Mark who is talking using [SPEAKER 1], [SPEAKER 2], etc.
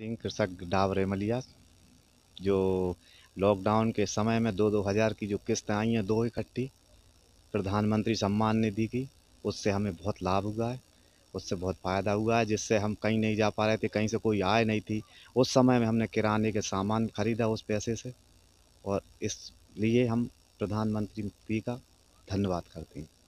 [SPEAKER 1] सिंह कृषक डाब रेमलिया जो लॉकडाउन के समय में दो दो हज़ार की जो किस्त आई हैं दो इकट्ठी प्रधानमंत्री सम्मान निधि की उससे हमें बहुत लाभ हुआ है उससे बहुत फ़ायदा हुआ है जिससे हम कहीं नहीं जा पा रहे थे कहीं से कोई आय नहीं थी उस समय में हमने किराने के सामान खरीदा उस पैसे से और इसलिए हम प्रधानमंत्री जी का धन्यवाद करते हैं